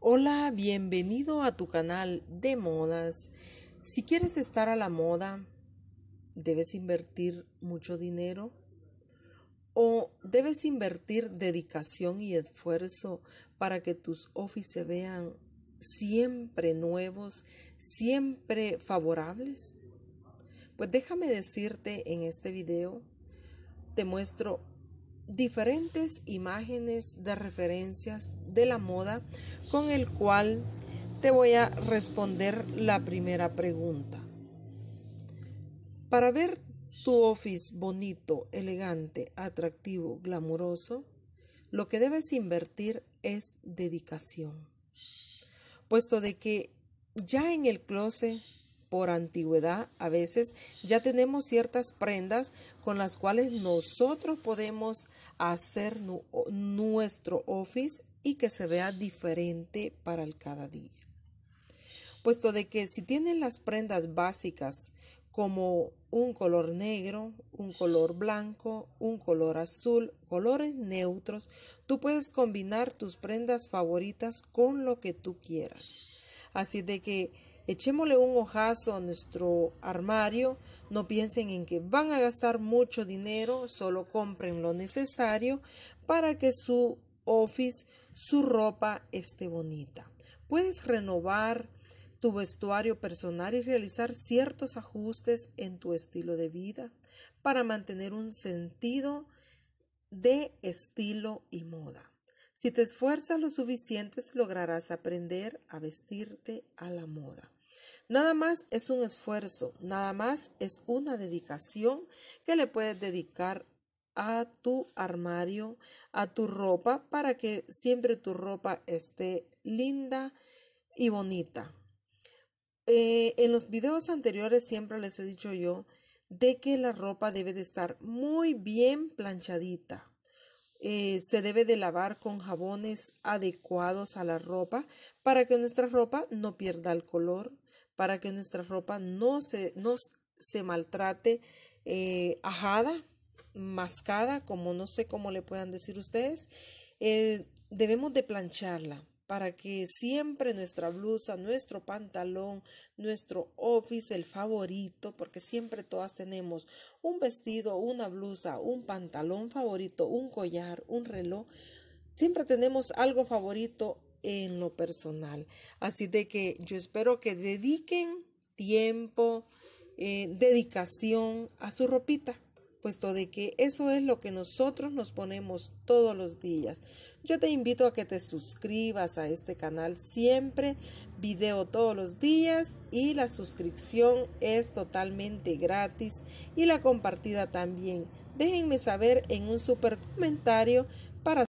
Hola, bienvenido a tu canal de modas. Si quieres estar a la moda, ¿debes invertir mucho dinero? ¿O debes invertir dedicación y esfuerzo para que tus office se vean siempre nuevos, siempre favorables? Pues déjame decirte en este video, te muestro diferentes imágenes de referencias de la moda con el cual te voy a responder la primera pregunta. Para ver tu office bonito, elegante, atractivo, glamuroso, lo que debes invertir es dedicación. Puesto de que ya en el closet, por antigüedad, a veces ya tenemos ciertas prendas con las cuales nosotros podemos hacer nuestro office y que se vea diferente para el cada día. Puesto de que si tienen las prendas básicas como un color negro, un color blanco, un color azul, colores neutros, tú puedes combinar tus prendas favoritas con lo que tú quieras. Así de que echémosle un ojazo a nuestro armario, no piensen en que van a gastar mucho dinero, solo compren lo necesario para que su office su ropa esté bonita. Puedes renovar tu vestuario personal y realizar ciertos ajustes en tu estilo de vida para mantener un sentido de estilo y moda. Si te esfuerzas lo suficiente, lograrás aprender a vestirte a la moda. Nada más es un esfuerzo, nada más es una dedicación que le puedes dedicar a tu armario, a tu ropa, para que siempre tu ropa esté linda y bonita. Eh, en los videos anteriores siempre les he dicho yo de que la ropa debe de estar muy bien planchadita. Eh, se debe de lavar con jabones adecuados a la ropa para que nuestra ropa no pierda el color, para que nuestra ropa no se, se maltrate eh, ajada mascada, como no sé cómo le puedan decir ustedes, eh, debemos de plancharla para que siempre nuestra blusa, nuestro pantalón, nuestro office, el favorito, porque siempre todas tenemos un vestido, una blusa, un pantalón favorito, un collar, un reloj, siempre tenemos algo favorito en lo personal. Así de que yo espero que dediquen tiempo, eh, dedicación a su ropita puesto de que eso es lo que nosotros nos ponemos todos los días. Yo te invito a que te suscribas a este canal siempre, video todos los días y la suscripción es totalmente gratis y la compartida también. Déjenme saber en un super comentario para